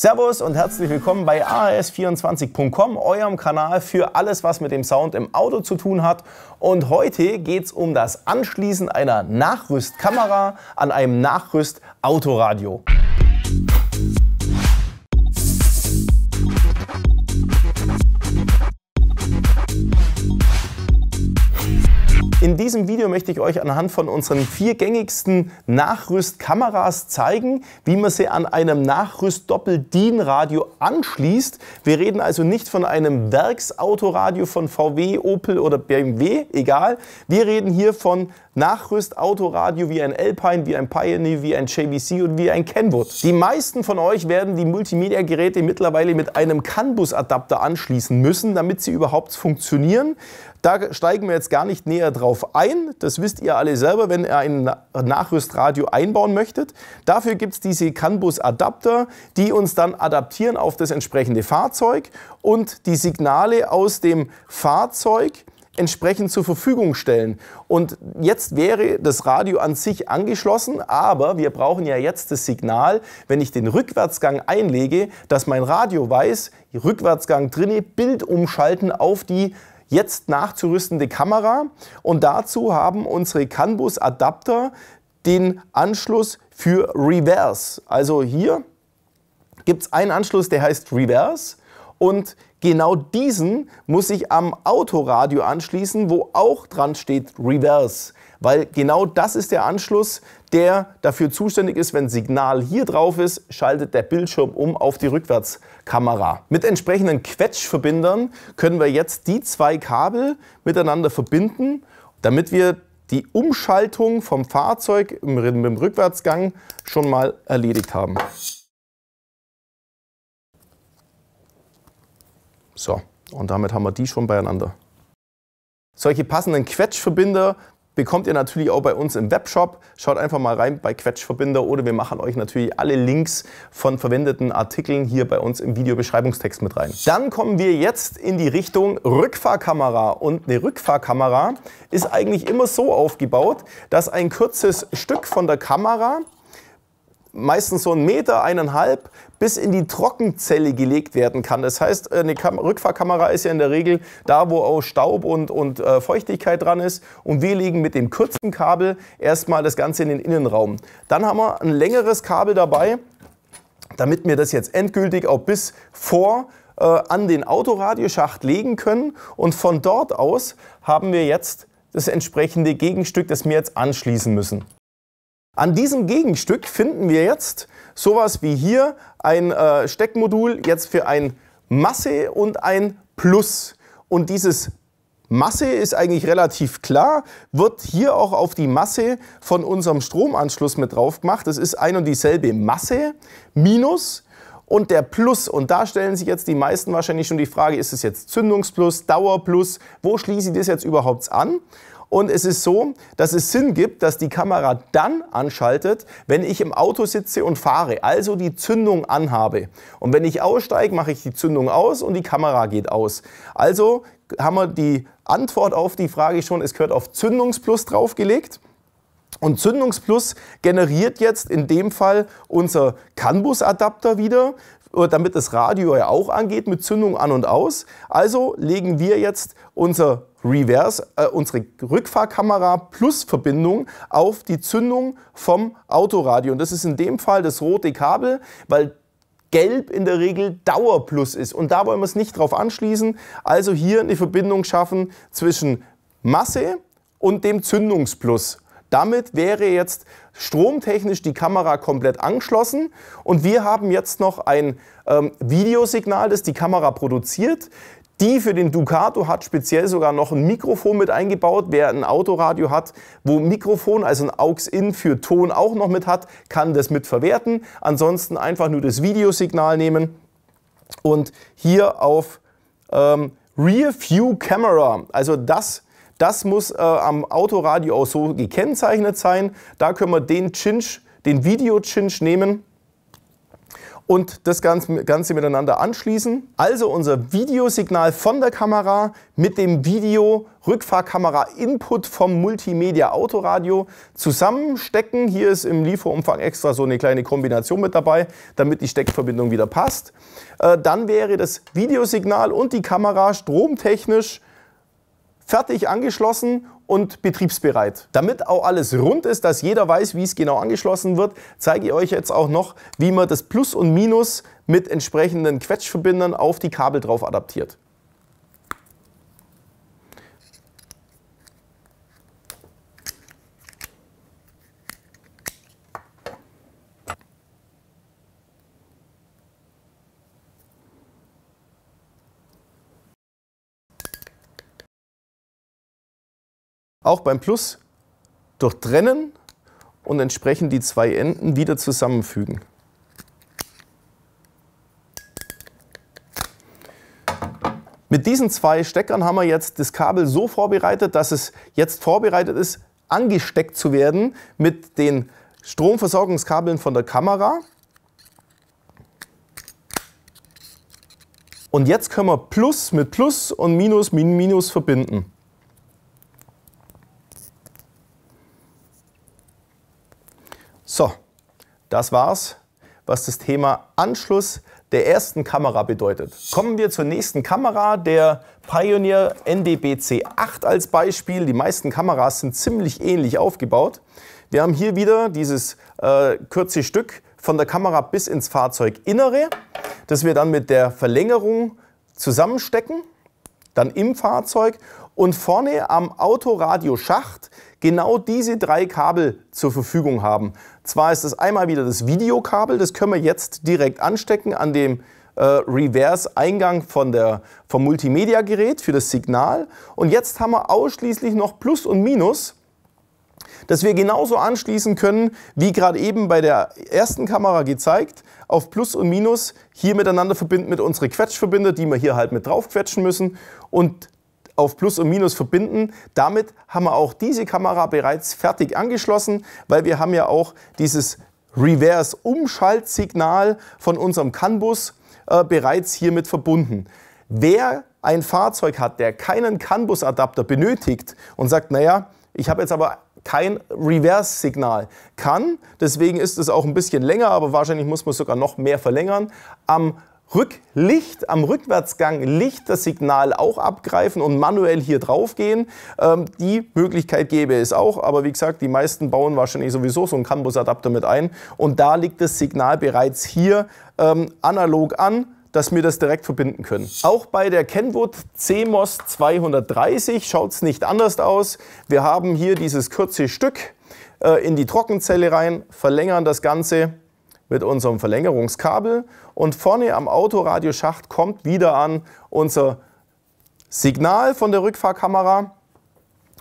Servus und herzlich willkommen bei ars24.com, eurem Kanal für alles, was mit dem Sound im Auto zu tun hat. Und heute geht es um das Anschließen einer Nachrüstkamera an einem Nachrüstautoradio. autoradio In diesem Video möchte ich euch anhand von unseren vier gängigsten Nachrüstkameras zeigen, wie man sie an einem Nachrüst-Doppel-DIN-Radio anschließt. Wir reden also nicht von einem Werksautoradio von VW, Opel oder BMW, egal. Wir reden hier von Nachrüstautoradio wie ein Alpine, wie ein Pioneer, wie ein JVC und wie ein Kenwood. Die meisten von euch werden die Multimedia-Geräte mittlerweile mit einem CAN-Bus-Adapter anschließen müssen, damit sie überhaupt funktionieren. Da steigen wir jetzt gar nicht näher drauf ein. Das wisst ihr alle selber, wenn ihr ein Nachrüstradio einbauen möchtet. Dafür gibt es diese CAN-Bus-Adapter, die uns dann adaptieren auf das entsprechende Fahrzeug und die Signale aus dem Fahrzeug entsprechend zur Verfügung stellen. Und jetzt wäre das Radio an sich angeschlossen, aber wir brauchen ja jetzt das Signal, wenn ich den Rückwärtsgang einlege, dass mein Radio weiß, Rückwärtsgang drinne, Bild umschalten auf die jetzt nachzurüstende Kamera. Und dazu haben unsere Canbus Adapter den Anschluss für Reverse. Also hier gibt es einen Anschluss, der heißt Reverse und Genau diesen muss ich am Autoradio anschließen, wo auch dran steht Reverse, weil genau das ist der Anschluss, der dafür zuständig ist, wenn Signal hier drauf ist, schaltet der Bildschirm um auf die Rückwärtskamera. Mit entsprechenden Quetschverbindern können wir jetzt die zwei Kabel miteinander verbinden, damit wir die Umschaltung vom Fahrzeug mit dem Rückwärtsgang schon mal erledigt haben. So, und damit haben wir die schon beieinander. Solche passenden Quetschverbinder bekommt ihr natürlich auch bei uns im Webshop. Schaut einfach mal rein bei Quetschverbinder oder wir machen euch natürlich alle Links von verwendeten Artikeln hier bei uns im Videobeschreibungstext mit rein. Dann kommen wir jetzt in die Richtung Rückfahrkamera und eine Rückfahrkamera ist eigentlich immer so aufgebaut, dass ein kurzes Stück von der Kamera meistens so einen Meter, eineinhalb, bis in die Trockenzelle gelegt werden kann. Das heißt, äh, eine Kam Rückfahrkamera ist ja in der Regel da, wo auch Staub und, und äh, Feuchtigkeit dran ist. Und wir legen mit dem kurzen Kabel erstmal das Ganze in den Innenraum. Dann haben wir ein längeres Kabel dabei, damit wir das jetzt endgültig auch bis vor äh, an den Autoradioschacht legen können. Und von dort aus haben wir jetzt das entsprechende Gegenstück, das wir jetzt anschließen müssen. An diesem Gegenstück finden wir jetzt sowas wie hier ein äh, Steckmodul jetzt für ein Masse und ein Plus. Und dieses Masse ist eigentlich relativ klar, wird hier auch auf die Masse von unserem Stromanschluss mit drauf gemacht. Das ist ein und dieselbe Masse minus und der Plus. Und da stellen sich jetzt die meisten wahrscheinlich schon die Frage, ist es jetzt Zündungsplus, Dauerplus, wo schließe ich das jetzt überhaupt an? Und es ist so, dass es Sinn gibt, dass die Kamera dann anschaltet, wenn ich im Auto sitze und fahre, also die Zündung anhabe. Und wenn ich aussteige, mache ich die Zündung aus und die Kamera geht aus. Also haben wir die Antwort auf die Frage schon, es gehört auf Zündungsplus draufgelegt. Und Zündungsplus generiert jetzt in dem Fall unser CAN-Bus-Adapter wieder. Äh, damit das Radio ja auch angeht, mit Zündung an und aus. Also legen wir jetzt unser Reverse, äh, unsere Rückfahrkamera plus Verbindung auf die Zündung vom Autoradio. Und das ist in dem Fall das rote Kabel, weil Gelb in der Regel Dauer plus ist. Und da wollen wir es nicht drauf anschließen. Also hier eine Verbindung schaffen zwischen Masse und dem Zündungsplus. Damit wäre jetzt stromtechnisch die Kamera komplett angeschlossen und wir haben jetzt noch ein ähm, Videosignal, das die Kamera produziert. Die für den Ducato hat speziell sogar noch ein Mikrofon mit eingebaut. Wer ein Autoradio hat, wo Mikrofon, also ein Aux-In für Ton auch noch mit hat, kann das mit verwerten. Ansonsten einfach nur das Videosignal nehmen und hier auf ähm, Rear View Camera, also das das muss äh, am Autoradio auch so gekennzeichnet sein. Da können wir den Chinch, den video chinch nehmen und das Ganze, Ganze miteinander anschließen. Also unser Videosignal von der Kamera mit dem Video Rückfahrkamera Input vom Multimedia Autoradio zusammenstecken. Hier ist im Lieferumfang extra so eine kleine Kombination mit dabei, damit die Steckverbindung wieder passt. Äh, dann wäre das Videosignal und die Kamera stromtechnisch fertig angeschlossen und betriebsbereit. Damit auch alles rund ist, dass jeder weiß, wie es genau angeschlossen wird, zeige ich euch jetzt auch noch, wie man das Plus und Minus mit entsprechenden Quetschverbindern auf die Kabel drauf adaptiert. auch beim Plus durchtrennen und entsprechend die zwei Enden wieder zusammenfügen. Mit diesen zwei Steckern haben wir jetzt das Kabel so vorbereitet, dass es jetzt vorbereitet ist, angesteckt zu werden mit den Stromversorgungskabeln von der Kamera. Und jetzt können wir Plus mit Plus und Minus mit Minus verbinden. So, das war's, was das Thema Anschluss der ersten Kamera bedeutet. Kommen wir zur nächsten Kamera, der Pioneer NDBC8 als Beispiel. Die meisten Kameras sind ziemlich ähnlich aufgebaut. Wir haben hier wieder dieses äh, kurze Stück von der Kamera bis ins Fahrzeuginnere, das wir dann mit der Verlängerung zusammenstecken, dann im Fahrzeug und vorne am Autoradioschacht genau diese drei Kabel zur Verfügung haben. Zwar ist das einmal wieder das Videokabel, das können wir jetzt direkt anstecken an dem äh, Reverse-Eingang vom Multimedia-Gerät für das Signal. Und jetzt haben wir ausschließlich noch Plus und Minus, das wir genauso anschließen können, wie gerade eben bei der ersten Kamera gezeigt, auf Plus und Minus hier miteinander verbinden mit unserer Quetschverbinder, die wir hier halt mit drauf quetschen müssen. Und auf Plus und Minus verbinden. Damit haben wir auch diese Kamera bereits fertig angeschlossen, weil wir haben ja auch dieses Reverse-Umschaltsignal von unserem CAN-Bus äh, bereits hiermit verbunden. Wer ein Fahrzeug hat, der keinen CAN-Bus-Adapter benötigt und sagt, naja, ich habe jetzt aber kein Reverse-Signal kann. Deswegen ist es auch ein bisschen länger, aber wahrscheinlich muss man sogar noch mehr verlängern. Am Rücklicht am Rückwärtsgang Licht das Signal auch abgreifen und manuell hier draufgehen. Ähm, die Möglichkeit gäbe es auch, aber wie gesagt, die meisten bauen wahrscheinlich sowieso so einen Campus-Adapter mit ein und da liegt das Signal bereits hier ähm, analog an dass wir das direkt verbinden können. Auch bei der Kenwood CMOS 230 schaut es nicht anders aus. Wir haben hier dieses kurze Stück äh, in die Trockenzelle rein, verlängern das Ganze mit unserem Verlängerungskabel und vorne am Autoradioschacht kommt wieder an unser Signal von der Rückfahrkamera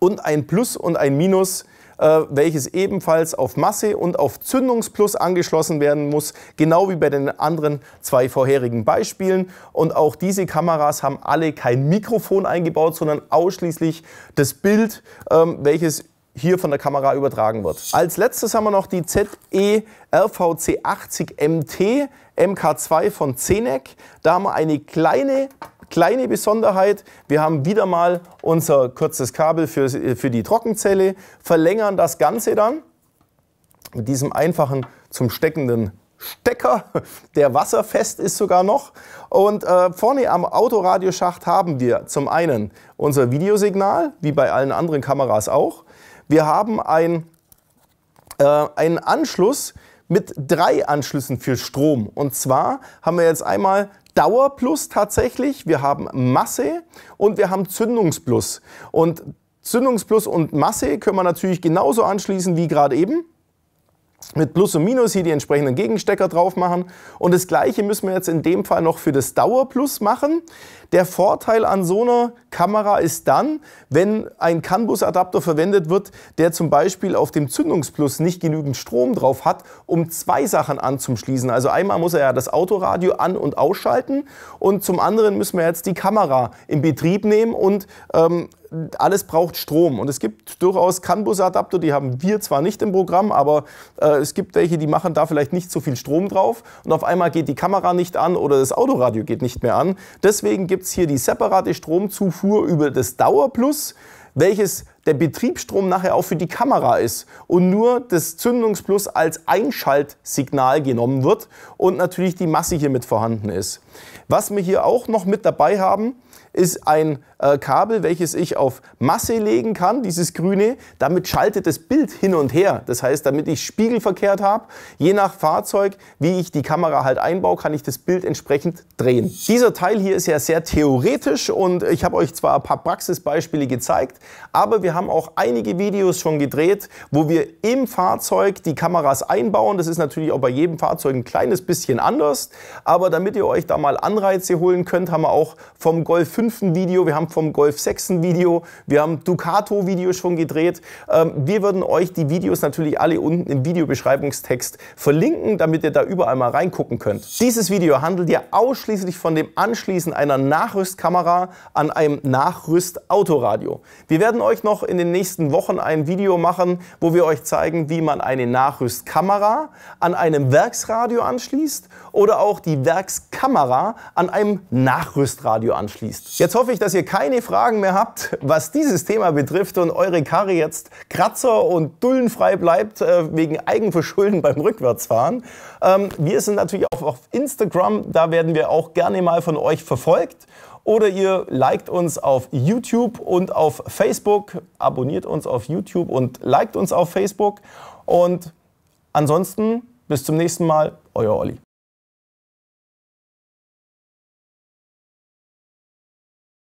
und ein Plus und ein Minus, äh, welches ebenfalls auf Masse und auf Zündungsplus angeschlossen werden muss, genau wie bei den anderen zwei vorherigen Beispielen. Und auch diese Kameras haben alle kein Mikrofon eingebaut, sondern ausschließlich das Bild, ähm, welches hier von der Kamera übertragen wird. Als letztes haben wir noch die ZE RVC 80 MT MK2 von Zenec. Da haben wir eine kleine kleine Besonderheit, wir haben wieder mal unser kurzes Kabel für, für die Trockenzelle, verlängern das Ganze dann mit diesem einfachen zum steckenden Stecker, der wasserfest ist sogar noch. Und äh, vorne am Autoradioschacht haben wir zum einen unser Videosignal, wie bei allen anderen Kameras auch. Wir haben ein, äh, einen Anschluss mit drei Anschlüssen für Strom. Und zwar haben wir jetzt einmal Dauer plus tatsächlich, wir haben Masse und wir haben Zündungsplus. Und Zündungsplus und Masse können wir natürlich genauso anschließen wie gerade eben mit Plus und Minus hier die entsprechenden Gegenstecker drauf machen. Und das gleiche müssen wir jetzt in dem Fall noch für das Dauerplus machen. Der Vorteil an so einer Kamera ist dann, wenn ein can bus adapter verwendet wird, der zum Beispiel auf dem Zündungsplus nicht genügend Strom drauf hat, um zwei Sachen anzuschließen. Also einmal muss er ja das Autoradio an- und ausschalten und zum anderen müssen wir jetzt die Kamera in Betrieb nehmen und ähm, alles braucht Strom. Und es gibt durchaus Canbus-Adapter, die haben wir zwar nicht im Programm, aber äh, es gibt welche, die machen da vielleicht nicht so viel Strom drauf. Und auf einmal geht die Kamera nicht an oder das Autoradio geht nicht mehr an. Deswegen gibt es hier die separate Stromzufuhr über das Dauerplus, welches der Betriebsstrom nachher auch für die Kamera ist und nur das Zündungsplus als Einschaltsignal genommen wird und natürlich die Masse hier mit vorhanden ist. Was wir hier auch noch mit dabei haben, ist ein äh, Kabel, welches ich auf Masse legen kann, dieses grüne. Damit schaltet das Bild hin und her. Das heißt, damit ich spiegelverkehrt habe, je nach Fahrzeug, wie ich die Kamera halt einbaue, kann ich das Bild entsprechend drehen. Dieser Teil hier ist ja sehr theoretisch und ich habe euch zwar ein paar Praxisbeispiele gezeigt, aber wir haben auch einige Videos schon gedreht, wo wir im Fahrzeug die Kameras einbauen. Das ist natürlich auch bei jedem Fahrzeug ein kleines bisschen anders, aber damit ihr euch da mal Anreize holen könnt, haben wir auch vom Golf 5 5 ein Video, wir haben vom Golf 6 ein Video, wir haben Ducato-Video schon gedreht. Ähm, wir würden euch die Videos natürlich alle unten im Videobeschreibungstext verlinken, damit ihr da überall mal reingucken könnt. Dieses Video handelt ja ausschließlich von dem Anschließen einer Nachrüstkamera an einem Nachrüst-Autoradio. Wir werden euch noch in den nächsten Wochen ein Video machen, wo wir euch zeigen, wie man eine Nachrüstkamera an einem Werksradio anschließt oder auch die Werkskamera an einem Nachrüstradio anschließt. Jetzt hoffe ich, dass ihr keine Fragen mehr habt, was dieses Thema betrifft und eure Karre jetzt kratzer- und dullenfrei bleibt äh, wegen Eigenverschulden beim Rückwärtsfahren. Ähm, wir sind natürlich auch auf Instagram, da werden wir auch gerne mal von euch verfolgt. Oder ihr liked uns auf YouTube und auf Facebook, abonniert uns auf YouTube und liked uns auf Facebook. Und ansonsten bis zum nächsten Mal, euer Olli.